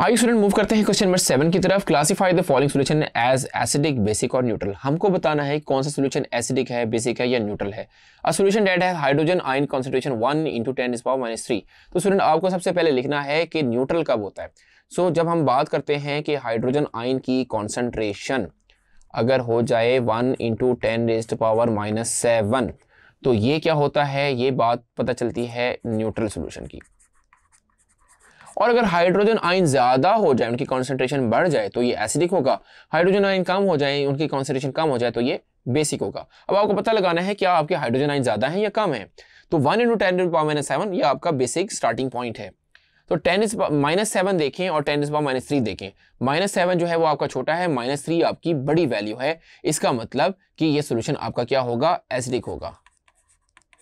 आइए student move करते हैं क्वेश्चन नंबर सेवन की तरफ classify the following solution as acidic basic और न्यूट्रल हमको बताना है कौन सा सॉल्यूशन एसिडिक है बेसिक है या न्यूट्रल है अ सॉल्यूशन डेट है hydrogen ion concentration one into ten is power minus three तो स्टूडेंट आपको सबसे पहले लिखना है कि न्यूट्रल कब होता है सो so, जब हम बात करते हैं कि हाइड्रोजन आयन की कॉन्सेंट्रेशन अगर हो जाए one into ten rest power minus seven तो ये क्या होता है ये बात पता चलती है न्यूट्रल सोल्यूशन की और अगर हाइड्रोजन आयन ज़्यादा हो जाए उनकी कॉन्सेंट्रेशन बढ़ जाए तो ये एसिडिक होगा हाइड्रोजन आयन कम हो जाए उनकी कॉन्सेंट्रेशन कम हो जाए तो ये बेसिक होगा अब आपको पता लगाना है क्या आपके हाइड्रोजन आयन ज़्यादा है या कम तो है तो one into ten power minus seven ये आपका बेसिक स्टार्टिंग पॉइंट है तो टेन इस माइनस सेवन देखें और ten is power minus three देखें माइनस सेवन जो है वो आपका छोटा है माइनस थ्री आपकी बड़ी वैल्यू है इसका मतलब कि ये सोल्यूशन आपका क्या होगा एसिडिक होगा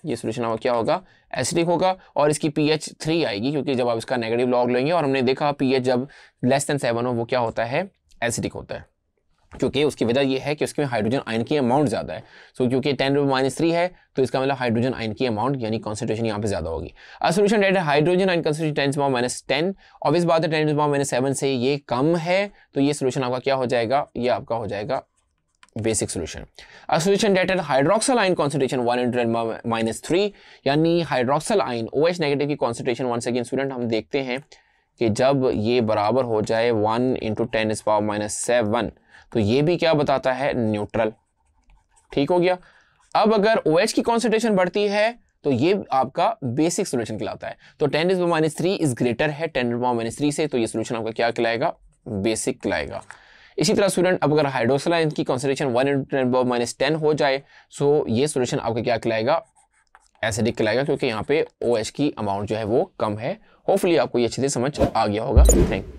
ये सोल्यूशन हमारा क्या होगा एसिडिक होगा और इसकी पीएच थ्री आएगी क्योंकि जब आप इसका नेगेटिव लॉग लेंगे और हमने देखा पीएच जब लेस देन सेवन हो वो क्या होता है एसिडिक होता है क्योंकि उसकी वजह यह है कि उसके में हाइड्रोजन आयन की अमाउंट ज़्यादा है सो so, क्योंकि टेन माइनस थ्री है तो इसका मतलब हाइड्रोजन आयन की अमाउंट यानी कॉन्सेंट्रेशन यहाँ पे ज़्यादा होगी अ सोल्यूशन डेट है hydrogen ion concentration ten power minus ten obvious बात है टेन पावर माइनस सेवन से ये कम है तो ये सोल्यूशन आपका क्या हो जाएगा ये आपका हो जाएगा basic solution a solution that at hydroxyl ion concentration one into minus three यानी hydroxyl ion O H negative की कॉन्सेंट्रेशन वन सेकेंड स्टूडेंट हम देखते हैं कि जब ये बराबर हो जाए one into ten is power minus seven तो ये भी क्या बताता है न्यूट्रल ठीक हो गया अब अगर ओ OH की कॉन्सेंट्रेशन बढ़ती है तो ये आपका बेसिक सोल्यूशन कहलाता है तो ten is minus three is greater है टेन इज माइनस थ्री से तो ये सोल्यूशन आपका क्या कहलाएगा बेसिक कहलाएगा इसी तरह स्टूडेंट अब अगर हाइड्रोसला इनकी कॉन्सेंट्रेशन वन इंटू टेन बॉब माइनस टेन हो जाए सो ये सोल्यूशन आपको क्या खिलाएगा एसिडिक खिलाएगा क्योंकि यहाँ पे ओ OH की अमाउंट जो है वो कम है होपफुली आपको ये अच्छे से समझ आ गया होगा थैंक यू